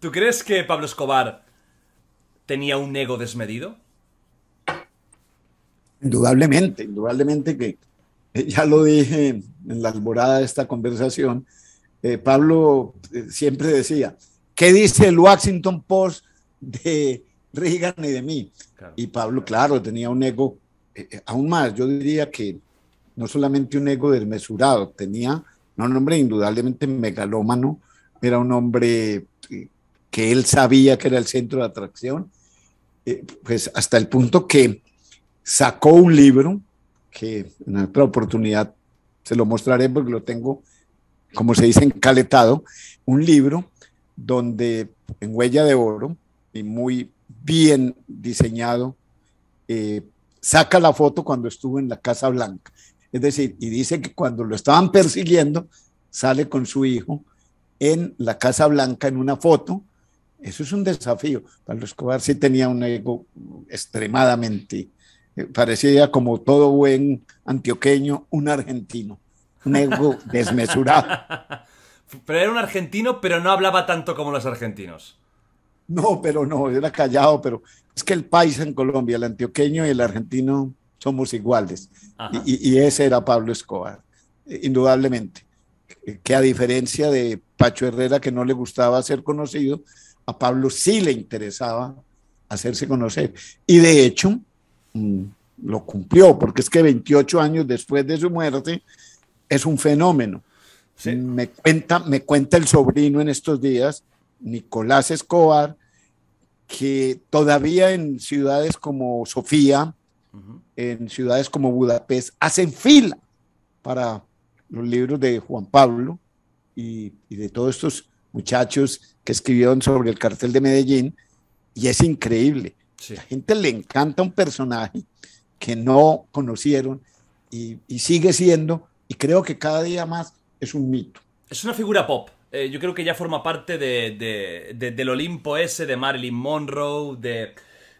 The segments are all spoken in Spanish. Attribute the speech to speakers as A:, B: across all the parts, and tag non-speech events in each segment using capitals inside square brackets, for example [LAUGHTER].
A: ¿Tú crees que Pablo Escobar tenía un ego desmedido?
B: Indudablemente, indudablemente que eh, ya lo dije en la alborada de esta conversación. Eh, Pablo eh, siempre decía, ¿qué dice el Washington Post de Reagan y de mí? y Pablo, claro. tenía un ego aún más. Yo diría que no solamente un ego desmesurado, tenía, no, un hombre indudablemente megalómano era un hombre eh, que él sabía que era el centro de atracción, eh, pues hasta el punto que sacó un libro que en otra oportunidad se lo mostraré porque lo tengo, como se dice, encaletado, un libro donde en huella de oro y muy bien diseñado, eh, saca la foto cuando estuvo en la Casa Blanca. Es decir, y dice que cuando lo estaban persiguiendo, sale con su hijo en la Casa Blanca en una foto. Eso es un desafío. Pablo Escobar sí tenía un ego extremadamente, eh, parecía como todo buen antioqueño, un argentino, un ego [LAUGHS] desmesurado.
A: Pero era un argentino, pero no hablaba tanto como los argentinos.
B: No, pero no, era callado, pero es que el país en Colombia, el antioqueño y el argentino somos iguales. Y, y, ese era Pablo Escobar, eh, indudablemente que a diferencia de Pacho Herrera, que no le gustaba ser conocido, a Pablo sí le interesaba hacerse conocer. Y de hecho, mm, lo cumplió, porque es que 28 años después de su muerte es un fenómeno. Me, cuenta, me cuenta el sobrino en estos días, Nicolás Escobar, que todavía en ciudades como Sofía, en ciudades como Budapest, hacen fila para los libros de Juan Pablo y, de todos estos muchachos que escribieron sobre el cartel de Medellín y es increíble. La gente le encanta un personaje que no conocieron y, sigue siendo, y creo que cada día más es un mito. Es una
A: figura pop. Eh, yo creo que ya forma parte del Olimpo ese, de Marilyn Monroe, de,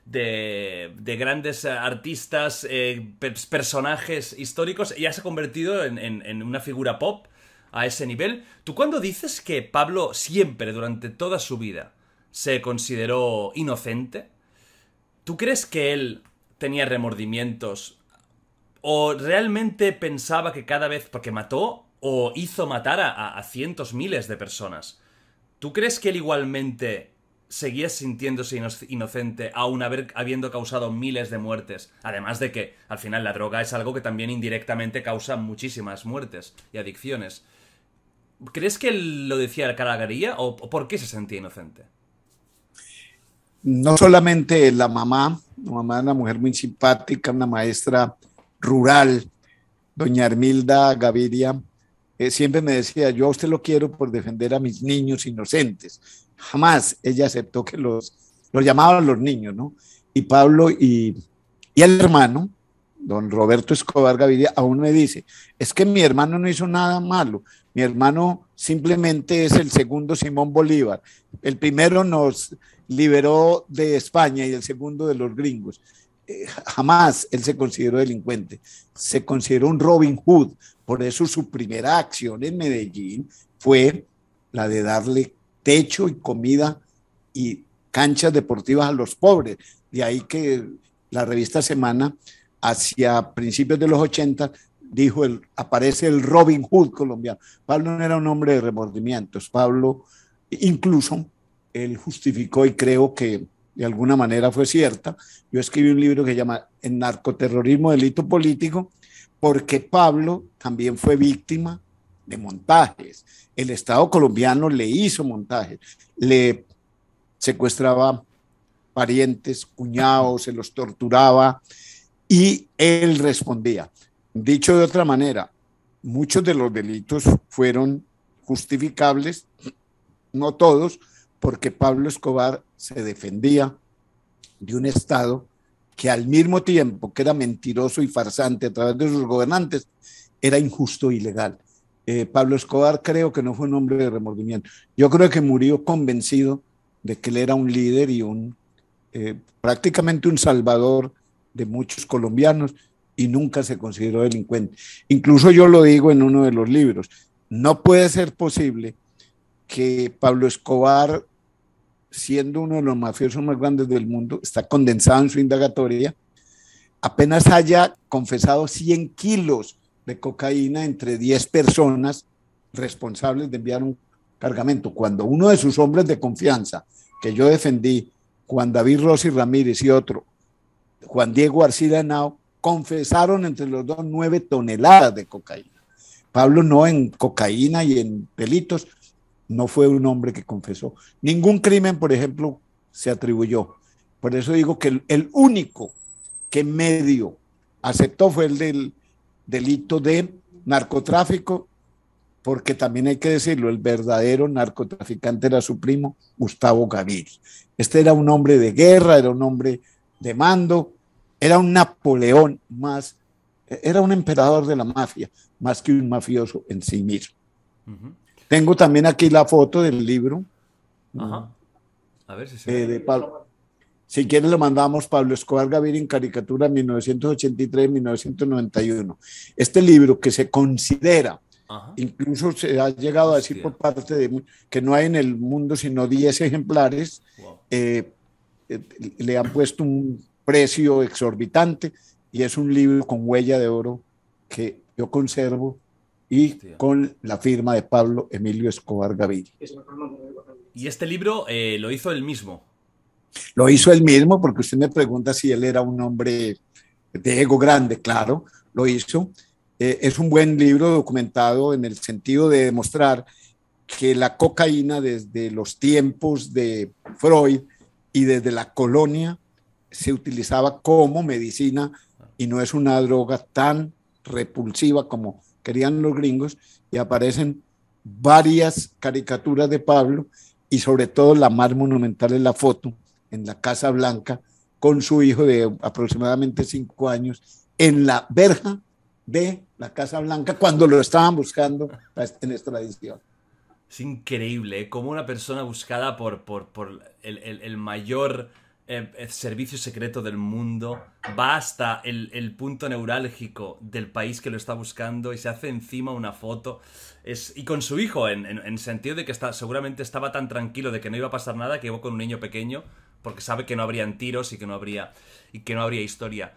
A: de, grandes artistas, eh, personajes históricos, ya se ha convertido en, una figura pop a ese nivel. ¿Tú cuando dices que Pablo siempre, durante toda su vida, se consideró inocente? ¿Tú crees que él tenía remordimientos? ¿O realmente pensaba que cada vez, porque mató o hizo matar a cientos miles de personas, ¿tú crees que él igualmente seguía sintiéndose inocente aún haber, habiendo causado miles de muertes. Además de que, al final, la droga es algo que también indirectamente causa muchísimas muertes y adicciones. ¿Crees que lo decía el Calagaría o por qué se sentía inocente?
B: No solamente la mamá, mamá una mujer muy simpática, una maestra rural, doña Hermilda Gaviria, eh, siempre me decía, yo a usted lo quiero por defender a mis niños inocentes. Jamás ella aceptó que los, los llamaban los niños, ¿no? Y Pablo y, y el hermano, don Roberto Escobar Gaviria, aún me dice, es que mi hermano no hizo nada malo, mi hermano simplemente es el segundo Simón Bolívar, el primero nos liberó de España y el segundo de los gringos. Eh, jamás él se consideró delincuente, se consideró un Robin Hood, por eso su primera acción en Medellín fue la de darle techo y comida y canchas deportivas a los pobres. De ahí que la revista Semana, hacia principios de los 80, dijo, el, aparece el Robin Hood colombiano. Pablo no era un hombre de remordimientos. Pablo incluso él justificó y creo que de alguna manera fue cierta. Yo escribí un libro que se llama El narcoterrorismo, delito político, porque Pablo también fue víctima de montajes. El Estado colombiano le hizo montajes, le secuestraba parientes, cuñados, se los torturaba y él respondía. Dicho de otra manera, muchos de los delitos fueron justificables, no todos, porque Pablo Escobar se defendía de un Estado que al mismo tiempo que era mentiroso y farsante a través de sus gobernantes, era injusto y ilegal. Eh, Pablo Escobar creo que no fue un hombre de remordimiento. Yo creo que murió convencido de que él era un líder y un eh, prácticamente un salvador de muchos colombianos y nunca se consideró delincuente. Incluso yo lo digo en uno de los libros, no puede ser posible que Pablo Escobar siendo uno de los mafiosos más grandes del mundo, está condensado en su indagatoria, apenas haya confesado 100 kilos de cocaína entre 10 personas responsables de enviar un cargamento. Cuando uno de sus hombres de confianza, que yo defendí, Juan David Rossi Ramírez y otro, Juan Diego Arcila Nao, confesaron entre los dos 9 toneladas de cocaína. Pablo no en cocaína y en pelitos no fue un hombre que confesó. Ningún crimen, por ejemplo, se atribuyó. Por eso digo que el, único que medio aceptó fue el del delito de narcotráfico, porque también hay que decirlo, el verdadero narcotraficante era su primo, Gustavo Gaviria. Este era un hombre de guerra, era un hombre de mando, era un Napoleón más, era un emperador de la mafia, más que un mafioso en sí mismo. Tengo también aquí la foto del libro. Ajá. A ver si se eh, Si quieren lo mandamos, Pablo Escobar Gavir en caricatura 1983-1991. Este libro que se considera, incluso se ha llegado a decir por parte de que no hay en el mundo sino 10 ejemplares, eh, eh, le han puesto un precio exorbitante y es un libro con huella de oro que yo conservo y con la firma de Pablo Emilio Escobar Gaviria.
A: ¿Y este libro eh, lo hizo él mismo?
B: Lo hizo él mismo porque usted me pregunta si él era un hombre de ego grande, claro, lo hizo. Eh, es un buen libro documentado en el sentido de demostrar que la cocaína desde los tiempos de Freud y desde la colonia se utilizaba como medicina y no es una droga tan repulsiva como querían los gringos, y aparecen varias caricaturas de Pablo y sobre todo la más monumental es la foto en la Casa Blanca con su hijo de aproximadamente cinco años en la verja de la Casa Blanca cuando lo estaban buscando en extradición.
A: Es increíble ¿eh? como una persona buscada por, por, por el, el mayor el em, eh, servicio secreto del mundo va hasta el, punto neurálgico del país que lo está buscando y se hace encima una foto. y con su hijo, en, el sentido de que seguramente estaba tan tranquilo de que no iba a pasar nada que iba con un niño pequeño porque sabe que no habrían tiros y que no habría, y que no habría historia.